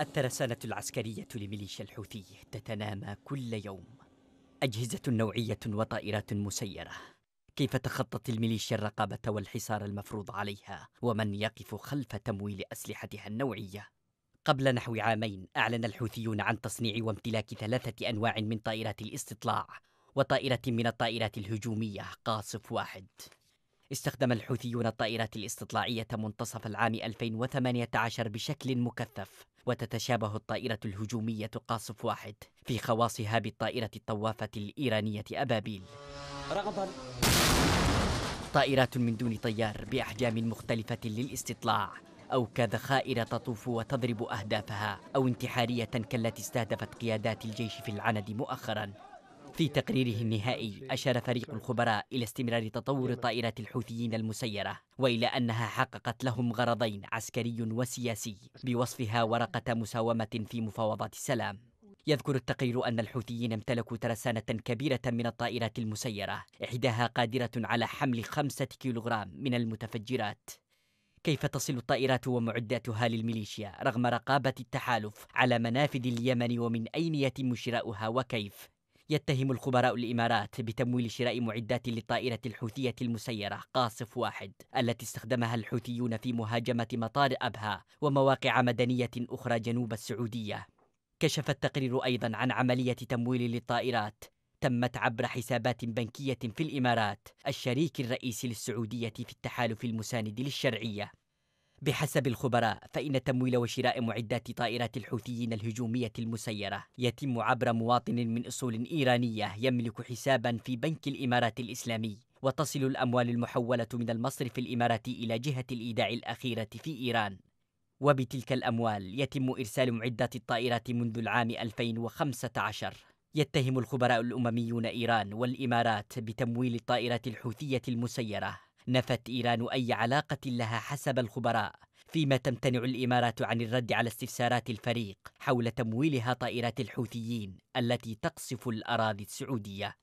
الترسانة العسكرية لميليشيا الحوثي تتنامى كل يوم أجهزة نوعية وطائرات مسيرة كيف تخطط الميليشيا الرقابة والحصار المفروض عليها ومن يقف خلف تمويل أسلحتها النوعية قبل نحو عامين أعلن الحوثيون عن تصنيع وامتلاك ثلاثة أنواع من طائرات الاستطلاع وطائرة من الطائرات الهجومية قاصف واحد استخدم الحوثيون الطائرات الاستطلاعية منتصف العام 2018 بشكل مكثف وتتشابه الطائرة الهجومية قاصف واحد في خواصها بالطائرة الطوافة الإيرانية أبابيل رغبا طائرات من دون طيار بأحجام مختلفة للاستطلاع أو كذخائر تطوف وتضرب أهدافها أو انتحارية كالتي استهدفت قيادات الجيش في العند مؤخرا في تقريره النهائي أشار فريق الخبراء إلى استمرار تطور أيوة. طائرات الحوثيين المسيرة وإلى أنها حققت لهم غرضين عسكري وسياسي بوصفها ورقة مساومة في مفاوضات السلام يذكر التقرير أن الحوثيين امتلكوا ترسانة كبيرة من الطائرات المسيرة إحداها قادرة على حمل خمسة كيلوغرام من المتفجرات كيف تصل الطائرات ومعداتها للميليشيا رغم رقابة التحالف على منافذ اليمن ومن أين يتم شراؤها وكيف يتهم الخبراء الإمارات بتمويل شراء معدات للطائرة الحوثية المسيرة قاصف واحد التي استخدمها الحوثيون في مهاجمة مطار أبها ومواقع مدنية أخرى جنوب السعودية كشف التقرير أيضا عن عملية تمويل للطائرات تمت عبر حسابات بنكية في الإمارات الشريك الرئيسي للسعودية في التحالف المساند للشرعية بحسب الخبراء فإن تمويل وشراء معدات طائرات الحوثيين الهجومية المسيرة يتم عبر مواطن من أصول إيرانية يملك حسابا في بنك الإمارات الإسلامي وتصل الأموال المحولة من المصرف الإماراتي إلى جهة الإيداع الأخيرة في إيران وبتلك الأموال يتم إرسال معدات الطائرات منذ العام 2015 يتهم الخبراء الأمميون إيران والإمارات بتمويل الطائرات الحوثية المسيرة نفت إيران أي علاقة لها حسب الخبراء فيما تمتنع الإمارات عن الرد على استفسارات الفريق حول تمويلها طائرات الحوثيين التي تقصف الأراضي السعودية